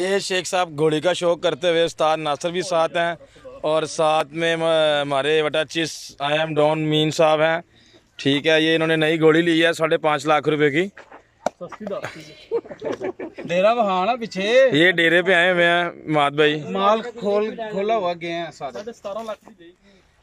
ये शेख साहब घोड़ी का शौक करते हुए उस्ताद नासर भी साथ हैं और साथ में हमारे बटा चिस आई एम डॉन मीन साहब हैं ठीक है ये इन्होंने नई घोड़ी ली है साढ़े पाँच लाख रुपए की डेरा वहाँ ना पीछे ये डेरे पे आए हुए हैं माध भाई माल खोल खोला हुआ गए हैं